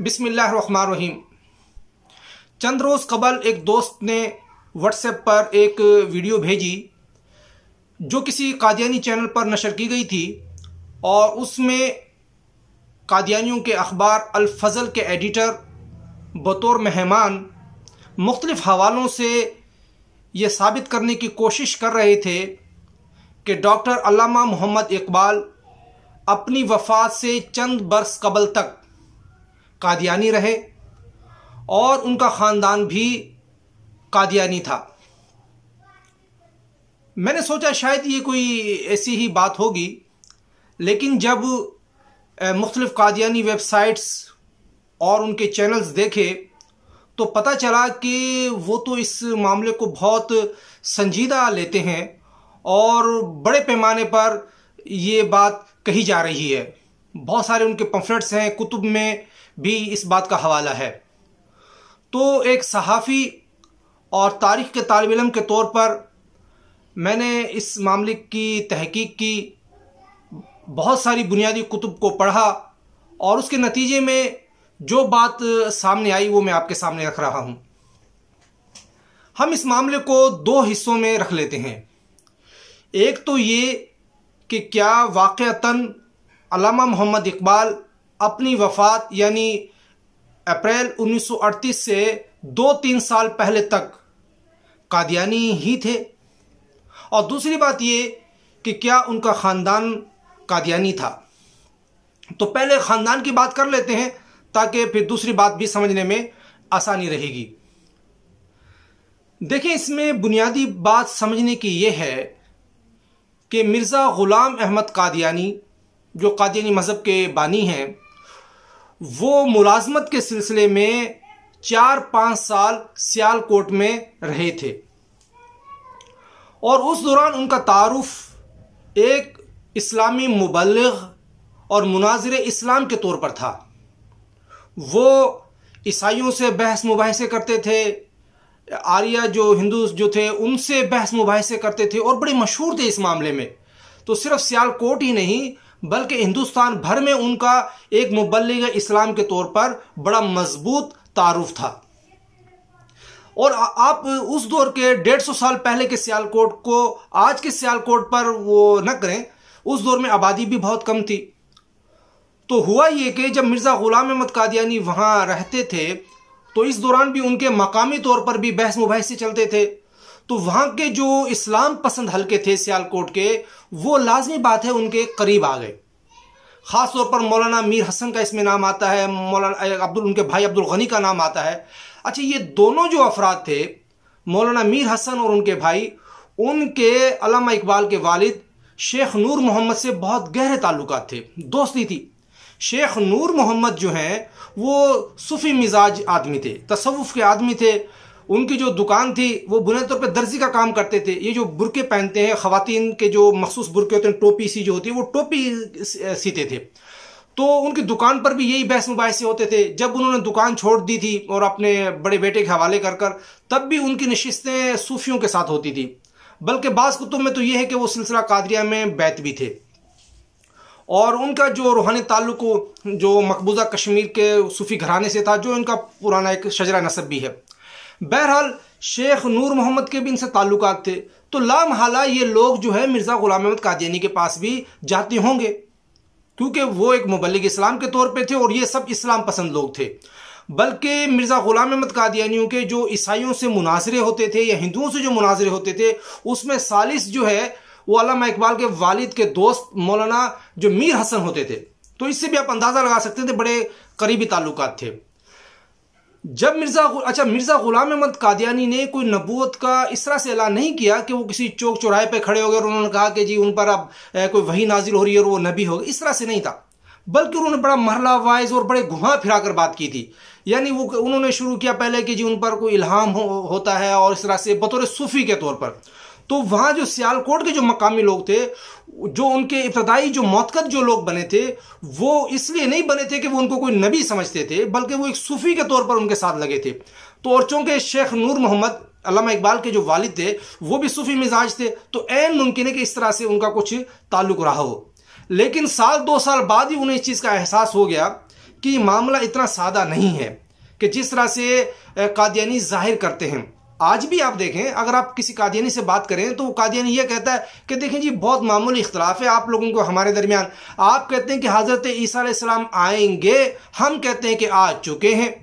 बिसमीम चंद रोज़ कबल एक दोस्त ने व्हाट्सएप पर एक वीडियो भेजी जो किसी कादियानी चैनल पर नशर की गई थी और उसमें कादियानियों के अखबार अलफजल के एडिटर बतौर मेहमान मुख्तलिफ़ हवालों से ये साबित करने की कोशिश कर रहे थे कि डॉक्टर अलामा मोहम्मद इकबाल अपनी वफात से चंद बरस कबल तक कादियानी रहे और उनका ख़ानदान भी कादियानी था मैंने सोचा शायद ये कोई ऐसी ही बात होगी लेकिन जब मुख्तलिफ़ कादियानी वेबसाइट्स और उनके चैनल्स देखे तो पता चला कि वो तो इस मामले को बहुत संजीदा लेते हैं और बड़े पैमाने पर ये बात कही जा रही है बहुत सारे उनके पम्फलेट्स हैं कुतुब में भी इस बात का हवाला है तो एक सहाफ़ी और तारीख़ के तालब इलम के तौर पर मैंने इस मामले की तहकीक की बहुत सारी बुनियादी कुतुब को पढ़ा और उसके नतीजे में जो बात सामने आई वो मैं आपके सामने रख रहा हूँ हम इस मामले को दो हिस्सों में रख लेते हैं एक तो ये कि क्या वाक़ता मोहम्मद इकबाल अपनी वफात यानी अप्रैल 1938 से दो तीन साल पहले तक कादियानी ही थे और दूसरी बात ये कि क्या उनका ख़ानदान कादियानी था तो पहले ख़ानदान की बात कर लेते हैं ताकि फिर दूसरी बात भी समझने में आसानी रहेगी देखिए इसमें बुनियादी बात समझने की यह है कि मिर्ज़ा ग़ुलाम अहमद कादियानी जो कादियानी मज़हब के बानी हैं वो मुलाजमत के सिलसिले में चार पांच साल सियालकोट में रहे थे और उस दौरान उनका तारफ़ एक इस्लामी मुबलग और मुनाजिर इस्लाम के तौर पर था वो ईसाइयों से बहस मुबासे करते थे आर्या जो हिंदू जो थे उनसे बहस मुबासे करते थे और बड़े मशहूर थे इस मामले में तो सिर्फ सियालकोट ही नहीं बल्कि हिंदुस्तान भर में उनका एक मुबलग इस्लाम के तौर पर बड़ा मजबूत तारुफ था और आप उस दौर के डेढ़ सौ साल पहले के सियालकोट को आज के सियालकोट पर वो न करें उस दौर में आबादी भी बहुत कम थी तो हुआ ये कि जब मिर्ज़ा ग़ुलाम अहमद कादियानी वहां रहते थे तो इस दौरान भी उनके मकामी तौर पर भी बहस मुबहसी चलते थे तो वहां के जो इस्लाम पसंद हल्के थे सियालकोट के वो लाजमी बात है उनके करीब आ गए खास तौर पर मौलाना मीर हसन का इसमें नाम आता है मौलाना अब्दुल उनके भाई अब्दुल गनी का नाम आता है अच्छा ये दोनों जो अफराद थे मौलाना मीर हसन और उनके भाई उनके अलामा इकबाल के वालिद शेख नूर मोहम्मद से बहुत गहरे ताल्लुक थे दोस्ती थी शेख नूर मोहम्मद जो हैं वो सूफ़ी मिजाज आदमी थे तसवुफ़ के आदमी थे उनकी जो दुकान थी वो बुनियाद तौर पर दर्जी का काम करते थे ये जो बुरके पहनते हैं खातिन के जो मखसूस बुरके होते हैं टोपी सी जो होती है वो टोपी सीते थे तो उनकी दुकान पर भी यही बहस मुबासे होते थे जब उन्होंने दुकान छोड़ दी थी और अपने बड़े बेटे के हवाले कर कर तब भी उनकी नशस्तें सूफियों के साथ होती थी बल्कि बास कुतुब में तो यह है कि वो सिलसिला कादरिया में बैत भी थे और उनका जो रूहानी ताल्लुक जो मकबूजा कश्मीर के सूफी घराने से था जो इनका पुराना एक शजरा नसब भी है बहरहाल शेख नूर मोहम्मद के भी इनसे ताल्लुक थे तो लाम हाला ये लोग जो है मिर्ज़ा गुलाम अहमद कादियानी के पास भी जाते होंगे क्योंकि वो एक मुबलिक इस्लाम के तौर पे थे और ये सब इस्लाम पसंद लोग थे बल्कि मिर्ज़ा ग़ुलाम अहमद कादियानियों के जो ईसाइयों से मुनाजरे होते थे या हिंदुओं से जो मुनाजरे होते थे उसमें सालिस जो है वो अलामा इकबाल के वालिद के दोस्त मौलाना जो मीर हसन होते थे तो इससे भी आप अंदाज़ा लगा सकते थे बड़े करीबी ताल्लुक थे जब मिर्ज़ा अच्छा मिर्ज़ा ग़ुलाम अहमद कादियानी ने कोई नबूत का इस तरह से ऐलान नहीं किया कि वो किसी चौक चौराहे पे खड़े हो गए और उन्होंने कहा कि जी उन पर अब कोई वही नाजिल हो रही है और वो नबी हो गए इस तरह से नहीं था बल्कि उन्होंने बड़ा मरला वाइज और बड़े घुमा फिरा कर बात की थी यानी वो उन्होंने शुरू किया पहले कि जी उन पर कोई इल्हाम हो, होता है और इस तरह से बतौर सूफ़ी के तौर पर तो वहाँ जो सियालकोट के जो मकामी लोग थे जो उनके इब्तदाई जो मौतकद जो लोग बने थे वो इसलिए नहीं बने थे कि वो उनको कोई नबी समझते थे बल्कि वो एक सूफ़ी के तौर पर उनके साथ लगे थे तो और चूँकि शेख नूर मोहम्मद अलामा इकबाल के जो वालिद थे वो भी सूफ़ी मिजाज थे तो एन मुमकिन है कि इस तरह से उनका कुछ ताल्लुक रहा हो लेकिन साल दो साल बाद ही उन्हें इस चीज़ का एहसास हो गया कि मामला इतना सादा नहीं है कि जिस तरह से कादियानी जाहिर करते हैं आज भी आप देखें अगर आप किसी कादियानी से बात करें तो वो कादियानी ये कहता है कि देखें जी बहुत मामूली इख्तलाफ है आप लोगों को हमारे दरमियान आप कहते हैं कि हज़रत ईसा आएंगे हम कहते हैं कि आ चुके हैं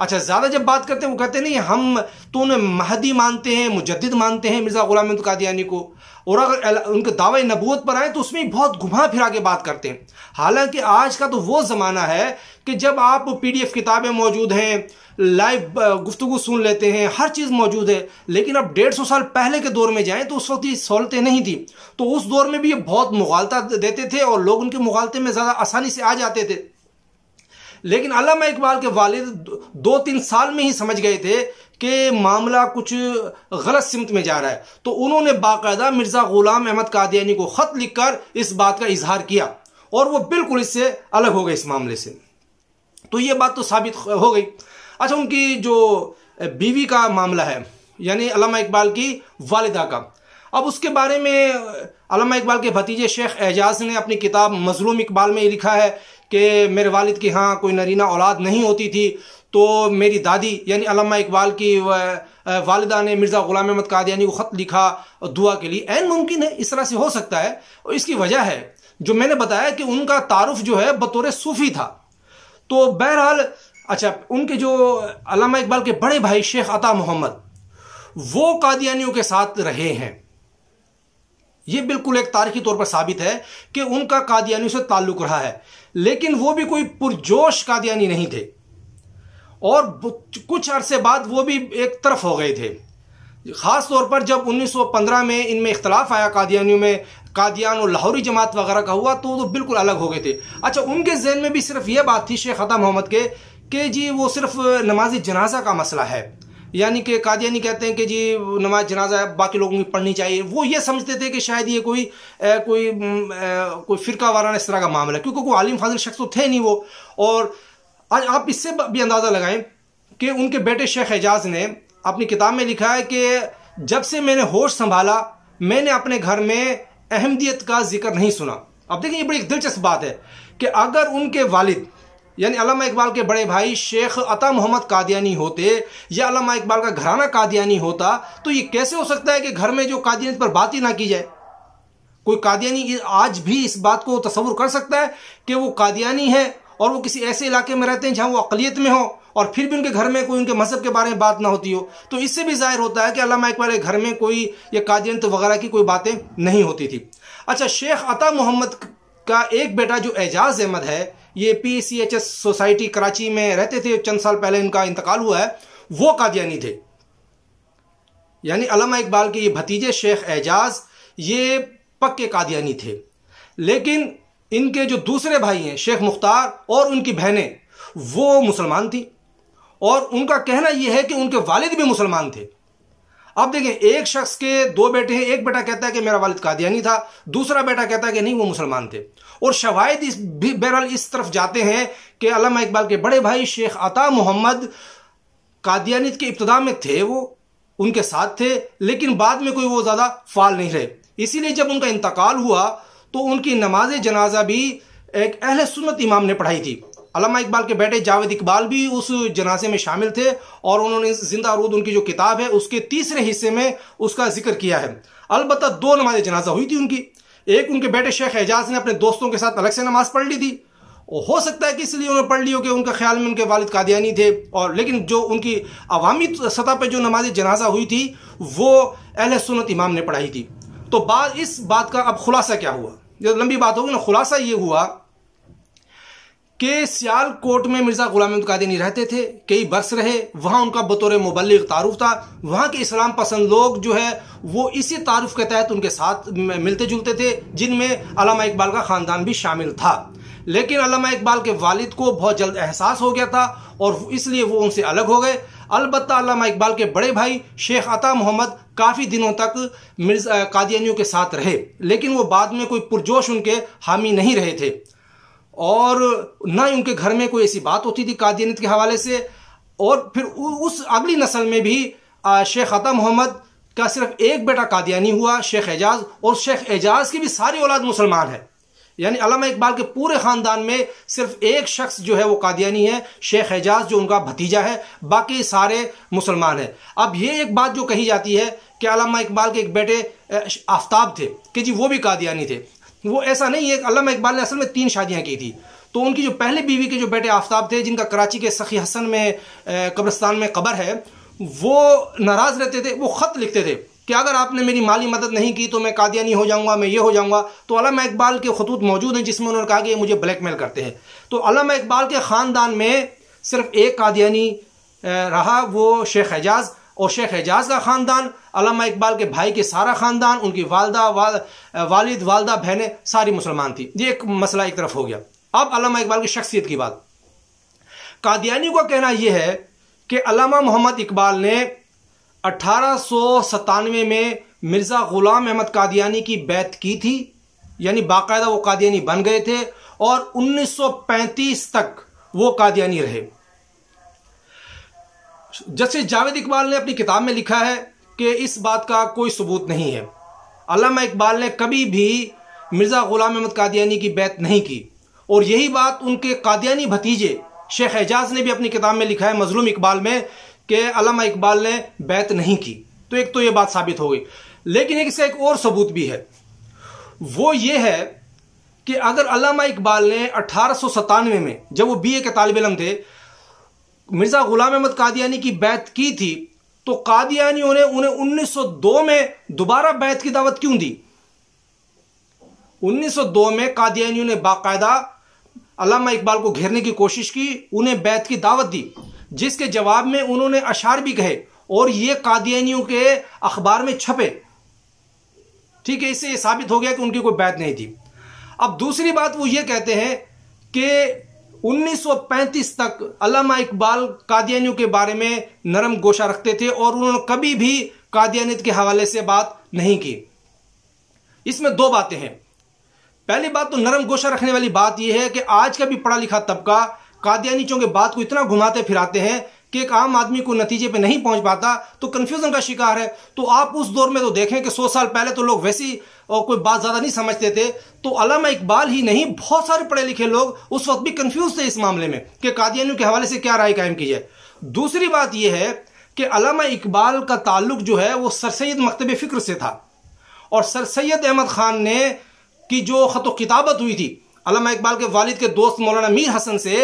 अच्छा ज़्यादा जब बात करते हैं वो कहते नहीं हम तो उन्हें महदी मानते हैं मुजद्द मानते हैं मिर्ज़ा गुलाम कादियानी को और अगर उनके दावे नबूत पर आए तो उसमें बहुत घुमा फिरा के बात करते हैं हालांकि आज का तो वो ज़माना है कि जब आप पीडीएफ किताबें मौजूद हैं लाइव गुफ्तु सुन लेते हैं हर चीज़ मौजूद है लेकिन अब डेढ़ सौ साल पहले के दौर में जाएं तो उस वक्त ये सहूलतें नहीं थी तो उस दौर में भी ये बहुत मुगालता देते थे और लोग उनके मुगालते में ज़्यादा आसानी से आ जाते थे लेकिन अलामा इकबाल के वालिद दो तीन साल में ही समझ गए थे कि मामला कुछ गलत सिमत में जा रहा है तो उन्होंने बाकायदा मिर्ज़ा ग़ुलाम अहमद कादियानी को ख़त लिखकर इस बात का इजहार किया और वो बिल्कुल इससे अलग हो गए इस मामले से तो ये बात तो साबित हो गई अच्छा उनकी जो बीवी का मामला है यानी अलामा इकबाल की वालदा का अब उसके बारे में अलामा इकबाल के भतीजे शेख एजाज ने अपनी किताब मजलूम इकबाल में लिखा है कि मेरे वालिद की हाँ कोई नरीना औलाद नहीं होती थी तो मेरी दादी यानी अलामा इकबाल की वालदा ने मिर्ज़ा ग़ुलाम अहमद कादयानी को ख़त लिखा दुआ के लिए एन मुमकिन है इस तरह से हो सकता है और इसकी वजह है जो मैंने बताया कि उनका तारफ़ जो है बतौर सूफ़ी था तो बहरहाल अच्छा उनके जो अलामा इकबाल के बड़े भाई शेख अता मोहम्मद वो कादियानियों के साथ रहे हैं ये बिल्कुल एक तारीखी तौर पर साबित है कि उनका कादियानी से ताल्लुक रहा है लेकिन वो भी कोई पुरजोश कादियानी नहीं थे और कुछ अरसे बाद वो भी एक तरफ हो गए थे ख़ास तौर पर जब 1915 में इनमें इख्तलाफ आया कादियानियों में कादियान और लाहौरी जमात वगैरह का हुआ तो वो बिल्कुल अलग हो गए थे अच्छा उनके जहन में भी सिर्फ ये बात थी शेख अता मोहम्मद के कि जी वो सिर्फ नमाज जनाजा का मसला है यानी कि कादियानी कहते हैं कि जी नमाज जनाजा बाकी लोगों की पढ़नी चाहिए वो ये समझते थे कि शायद ये कोई ए, कोई ए, कोई फ़िरका वारा इस तरह का मामला है क्योंकि कोई आलिम फाजिल शख्स तो थे नहीं वो और आज आप इससे भी अंदाज़ा लगाएं कि उनके बेटे शेख एजाज ने अपनी किताब में लिखा है कि जब से मैंने होश संभाला मैंने अपने घर में अहमदियत का जिक्र नहीं सुना अब देखिए ये बड़ी एक दिलचस्प बात है कि अगर उनके वालिद यानी अलामा इकबाल के बड़े भाई शेख अता मोहम्मद कादियानी होते या अलामा इकबाल का घराना कादियानी होता तो ये कैसे हो सकता है कि घर में जो कादियानी पर बात ही ना की जाए कोई कादियानी आज भी इस बात को तस्वुर कर सकता है कि वो कादियानी है और वो किसी ऐसे इलाके में रहते हैं जहाँ वो अकलीत में हो और फिर भी उनके घर में कोई उनके मजहब के बारे में बात ना होती हो तो इससे भी जाहिर होता है कि अलामा इकबाल के घर में कोई या कादियंत वगैरह की कोई बातें नहीं होती थी अच्छा शेख अता मोहम्मद का एक बेटा जो एजाज अहमद है ये P C H S society Karachi में रहते थे चंद साल पहले इनका इंतकाल हुआ है वो कादियानी थे यानी अलमा इकबाल के ये भतीजे शेख एजाज ये पक्के कादियानी थे लेकिन इनके जो दूसरे भाई हैं शेख मुख्तार और उनकी बहनें वो मुसलमान थी और उनका कहना यह है कि उनके वालिद भी मुसलमान थे अब देखें एक शख्स के दो बेटे हैं एक बेटा कहता है कि मेरा वालिद कादियानी था दूसरा बेटा कहता है कि नहीं वो मुसलमान थे और शवायद इस भी बहरहाल इस तरफ जाते हैं कि अलामा इकबाल के बड़े भाई शेख अता मोहम्मद कादियानियत के इब्तदा में थे वो उनके साथ थे लेकिन बाद में कोई वो ज़्यादा फाल नहीं रहे इसीलिए जब उनका इंतकाल हुआ तो उनकी नमाज जनाजा भी एक अहल सुन्नत इमाम ने पढ़ाई थी अलामा इकबाल के बेटे जावेद इकबाल भी उस जनाजे में शामिल थे और उन्होंने जिंदा रूद उनकी जो किताब है उसके तीसरे हिस्से में उसका जिक्र किया है अलबत् दो नमाज जनाजा हुई थी उनकी एक उनके बेटे शेख एजाज ने अपने दोस्तों के साथ अलग से नमाज पढ़ ली थी और हो सकता है कि इसलिए उन्होंने पढ़ ली हो कि उनका ख्याल में उनके वालिद कादियानी थे और लेकिन जो उनकी अवामी सतह पर जो नमाज जनाजा हुई थी वो अहल सुनत इमाम ने पढ़ाई थी तो बात इस बात का अब खुलासा क्या हुआ जो तो लंबी बात होगी ना खुलासा ये हुआ के सियालकोट में मिर्जा गुलाम कादिनी रहते थे कई बरस रहे वहाँ उनका बतौर मुबलिक तारुफ था वहाँ के इस्लाम पसंद लोग जो है वो इसी तारुफ के तहत उनके साथ मिलते जुलते थे जिनमें अलामा इकबाल का ख़ानदान भी शामिल था लेकिन अलामा इकबाल के वालिद को बहुत जल्द एहसास हो गया था और इसलिए वो उनसे अलग हो गए अलबत् इकबाल के बड़े भाई शेख अता मोहम्मद काफ़ी दिनों तक मिर्जा कादियानियों के साथ रहे लेकिन वो बाद में कोई पुरजोश उनके हामी नहीं रहे थे और ना ही उनके घर में कोई ऐसी बात होती थी कादियनियत के हवाले से और फिर उस अगली नस्ल में भी शेख अता मोहम्मद का सिर्फ एक बेटा कादियानी हुआ शेख एजाज और शेख एजाज की भी सारी औलाद मुसलमान है यानी अलामा इकबाल के पूरे ख़ानदान में सिर्फ एक शख्स जो है वो कादियानी है शेख एजाज जो उनका भतीजा है बाकी सारे मुसलमान हैं अब ये एक बात जो कही जाती है कि अलामा इकबाल के एक बेटे आफ्ताब थे कि जी वो भी कादियानी थे वो ऐसा नहीं है अल्लाह इकबाल ने असल में तीन शादियाँ की थी तो उनकी जो पहले बीवी के जो बेटे आफ्ताब थे जिनका कराची के सखी हसन में कब्रस्तान में कबर है वो नाराज़ रहते थे वो ख़त लिखते थे कि अगर आपने मेरी माली मदद नहीं की तो मैं कादियानी हो जाऊंगा मैं ये हो जाऊंगा तो अलामा इकबाल के खतूत मौजूद हैं जिसमें उन्होंने कहा कि मुझे ब्लैकमेल करते हैं तो अलामा इकबाल के ख़ानदान में सिर्फ एक कादियानी रहा वो शेख एजाज और शेख एजाज का ख़ानदान अलामा इकबाल के भाई के सारा ख़ानदान उनकी वालदा वाल, वालिद वालदा बहनें सारी मुसलमान थी ये एक मसला एक तरफ हो गया अब अलामा इकबाल की शख्सियत की बात कादियानी का कहना यह है कि अलामा मोहम्मद इकबाल ने अठारह में मिर्ज़ा ग़ुलाम अहमद कादियानी की बैत की थी यानी बाकायदा वो कादियानी बन गए थे और 1935 तक वो कादियानी रहे जस्टिस जावेद इकबाल ने अपनी किताब में लिखा है कि इस बात का कोई सबूत नहीं है अलामा इकबाल ने कभी भी मिर्ज़ा ग़ुलाम अहमद कादियानी की बैत नहीं की और यही बात उनके कादियानी भतीजे शेख एजाज ने भी अपनी किताब में लिखा है मजलूम इकबाल में कि अलामा इकबाल ने बैत नहीं की तो एक तो ये बात साबित हो गई लेकिन एक इसका एक और सबूत भी है वो ये है कि अगर अलामा इकबाल ने अठारह में जब वो बी ए के तालब इलम थे मिर्ज़ा ग़ुलाम अहमद कादियानी की बैत की थी तो कादियानियों ने उन्हें 1902 में दोबारा बैत की दावत क्यों दी 1902 में कादियानियों ने बाकायदा अलामा इकबाल को घेरने की कोशिश की उन्हें बैत की दावत दी जिसके जवाब में उन्होंने अशार भी कहे और ये कादियानियों के अखबार में छपे ठीक है इससे यह साबित हो गया कि उनकी कोई बैत नहीं थी अब दूसरी बात वो ये कहते हैं कि 1935 तक अलामा इकबाल कादियानियों के बारे में नरम गोशा रखते थे और उन्होंने कभी भी कादियानियत के हवाले से बात नहीं की इसमें दो बातें हैं पहली बात तो नरम गोशा रखने वाली बात यह है कि आज का भी पढ़ा लिखा तबका कादियानीचों के बात को इतना घुमाते फिराते हैं कि एक आम आदमी को नतीजे पे नहीं पहुंच पाता तो कंफ्यूजन का शिकार है तो आप उस दौर में तो देखें कि सौ साल पहले तो लोग वैसी और कोई बात ज़्यादा नहीं समझते थे तो अलामा इकबाल ही नहीं बहुत सारे पढ़े लिखे लोग उस वक्त भी कंफ्यूज थे इस मामले में कि कादियानियों के हवाले से क्या राय कायम की जाए दूसरी बात यह है कि अलामा इकबाल का ताल्लुक जो है वो सर सैद मकतब फ़िक्र से था और सर सैद अहमद ख़ान ने की जो ख़त किताबत हुई थी अलामा इकबाल के वालिद के दोस्त मौलाना मीर हसन से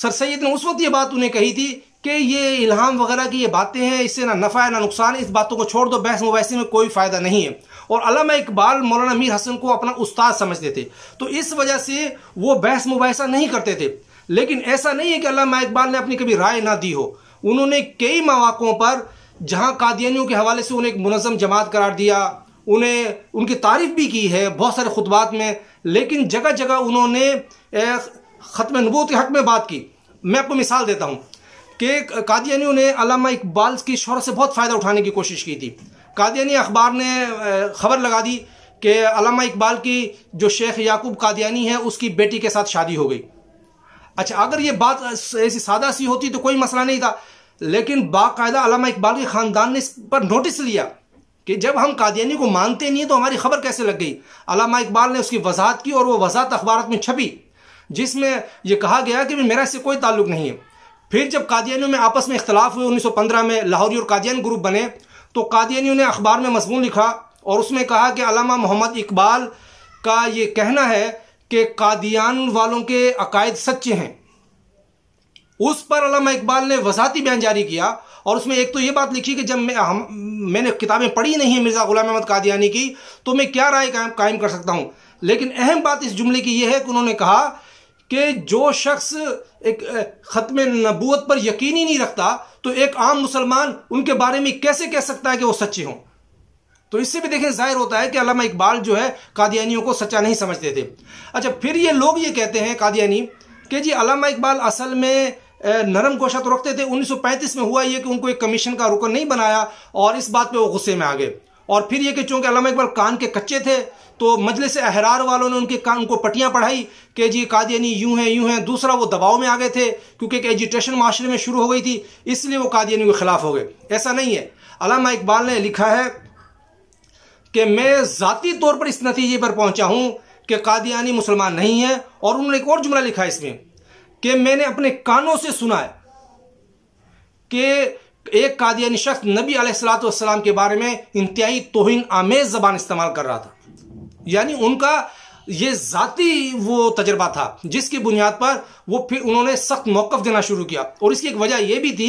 सर सैद ने उस वक्त ये बात उन्हें कही थी कि ये इल्हाम वगैरह की ये बातें हैं इससे ना नफ़ा है ना नुकसान इस बातों को छोड़ दो बहस मुबैसी में कोई फ़ायदा नहीं है और अलामा इकबाल मौलाना मीर हसन को अपना उस्ताद समझते थे तो इस वजह से वो बहस मुबैसा नहीं करते थे लेकिन ऐसा नहीं है कि अलामा इकबाल ने अपनी कभी राय ना दी हो उन्होंने कई मौाक़ों पर जहां कादियनियों के हवाले से उन्हें एक मुनज़म जमात करार दिया उन्हें उनकी तारीफ भी की है बहुत सारे खुतबात में लेकिन जगह जगह उन्होंने ख़त्म नबूत के हक में बात की मैं आपको मिसाल देता हूँ कि कादियनियों ने अलामा इकबाल की शोर से बहुत फ़ायदा उठाने की कोशिश की थी कादियानी अखबार ने खबर लगा दी कि अलामा इकबाल की जो शेख याकूब कादियानी है उसकी बेटी के साथ शादी हो गई अच्छा अगर ये बात ऐसी सादा सी होती तो कोई मसला नहीं था लेकिन बाकायदा अलामा इकबाल के ख़ानदान ने इस पर नोटिस लिया कि जब हम कादियानी को मानते नहीं हैं तो हमारी खबर कैसे लग गई अलामा इकबाल ने उसकी वजाहत की और वो वजाहत अखबार में छपी जिसमें यह कहा गया कि मेरा इससे कोई ताल्लुक नहीं है फिर जब कादियानियों में आपस में इख्तलाफ हुए 1915 में लाहौरी और कादियान ग्रुप बने तो कादियानियों ने अखबार में मजमून लिखा और उसमें कहा कि अलामा मोहम्मद इकबाल का ये कहना है कि कादियान वालों के अकायद सच्चे हैं उस पर अलामा इकबाल ने वजाती बयान जारी किया और उसमें एक तो ये बात लिखी कि जब मैं हम मैंने किताबें पढ़ी नहीं है मिर्ज़ा गुलाम अहमद कादियानी की तो मैं क्या राय कायम कायम कर सकता हूँ लेकिन अहम बात इस जुमले की यह है कि उन्होंने कहा कि जो शख्स एक ख़त्म नबूत पर यकीन ही नहीं रखता तो एक आम मुसलमान उनके बारे में कैसे कह सकता है कि वो सच्चे हों तो इससे भी देखें जाहिर होता है कि अलामा इकबाल जो है कादियानियों को सच्चा नहीं समझते थे अच्छा फिर ये लोग ये कहते हैं कादियानी कि जी अलामा इकबाल असल में नरम गोशा तो रखते थे 1935 में हुआ ये कि उनको एक कमीशन का रुकन नहीं बनाया और इस बात पे वो गुस्से में आ गए और फिर ये कि चूंकि अलामा इकबाल कान के कच्चे थे तो मजलिस अहरार वालों ने उनके कान उनको पटियाँ पढ़ाई कि जी कादियनी यूं हैं यूं हैं दूसरा वो दबाव में आ गए थे क्योंकि एक एजुटेशन माशरे में शुरू हो गई थी इसलिए वो कादियनी के ख़िलाफ़ हो गए ऐसा नहीं है अलामा इकबाल ने लिखा है कि मैं ज़ाती तौर पर इस नतीजे पर पहुँचा हूँ कि कादियानी मुसलमान नहीं है और उन्होंने एक और जुमला लिखा है इसमें कि मैंने अपने कानों से सुना है कि एक कादियानी शख्स नबी सलाम के बारे में इंतहाई तोहिन आमेज जबान इस्तेमाल कर रहा था यानी उनका ये जाति वो तजर्बा था जिसकी बुनियाद पर वो फिर उन्होंने सख्त मौक़ देना शुरू किया और इसकी एक वजह यह भी थी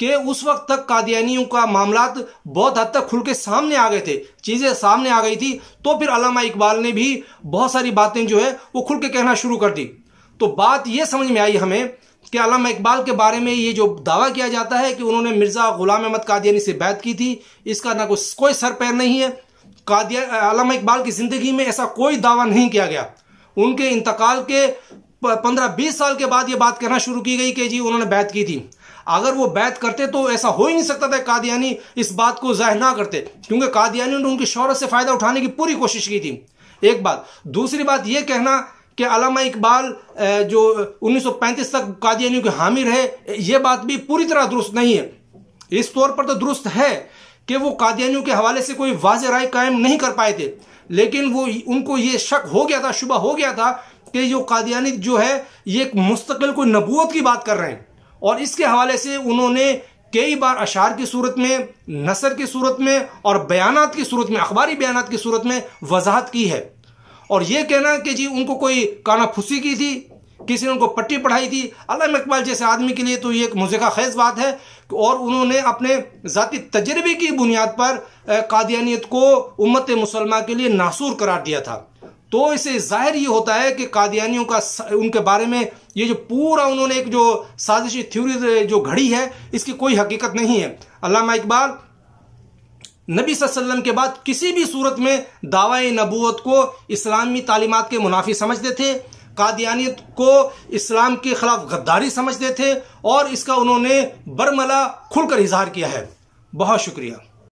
कि उस वक्त तक कादियानियों का मामला बहुत हद तक खुल के सामने आ गए थे चीज़ें सामने आ गई थी तो फिर अलामा इकबाल ने भी बहुत सारी बातें जो है वो खुल के कहना शुरू कर दी तो बात यह समझ में आई हमें कि अलामा इकबाल के बारे में ये जो दावा किया जाता है कि उन्होंने मिर्ज़ा गुलाम अहमद कादियानी से बैत की थी इसका ना कोई सर पैर नहीं है कादिया अलामा इकबाल की ज़िंदगी में ऐसा कोई दावा नहीं किया गया उनके इंतकाल के पंद्रह बीस साल के बाद ये बात कहना शुरू की गई कि जी उन्होंने बैत की थी अगर वो बैत करते तो ऐसा हो ही नहीं सकता था कादियानी इस बात को जाहिर ना करते क्योंकि कादियानी ने उनकी शहरत से फ़ायदा उठाने की पूरी कोशिश की थी एक बात दूसरी बात ये कहना कि अलामा इकबाल जो 1935 तक कादियानियों के हामिर है ये बात भी पूरी तरह दुरुस्त नहीं है इस तौर पर तो दुरुस्त है कि वो कादियानियों के हवाले से कोई वाज राय कायम नहीं कर पाए थे लेकिन वो उनको ये शक हो गया था शुबा हो गया था कि जो कादियानी जो है ये एक मुस्तकिल कोई नबूत की बात कर रहे हैं और इसके हवाले से उन्होंने कई बार अशार की सूरत में नसर की सूरत में और बयानात की सूरत में अखबारी बयानात की सूरत में वजाहत की है और ये कहना कि जी उनको कोई काना फुसी की थी किसी ने उनको पट्टी पढ़ाई थी अलम इकबाल जैसे आदमी के लिए तो ये एक मुजिका खैज़ बात है और उन्होंने अपने ज़ाती तजर्बे की बुनियाद पर कादियानियत को उम्मत मुसलमा के लिए नासूर करार दिया था तो इसे जाहिर ये होता है कि कादियानियों का उनके बारे में ये जो पूरा उन्होंने एक जो साजिशी थ्योरी जो घड़ी है इसकी कोई हकीकत नहीं है अलामा इकबाल नबी वसल्लम के बाद किसी भी सूरत में दावा नबूत को इस्लामी तालीमत के मुनाफी समझते थे कादियानियत को इस्लाम के खिलाफ गद्दारी समझते थे और इसका उन्होंने बरमला खुलकर इजहार किया है बहुत शुक्रिया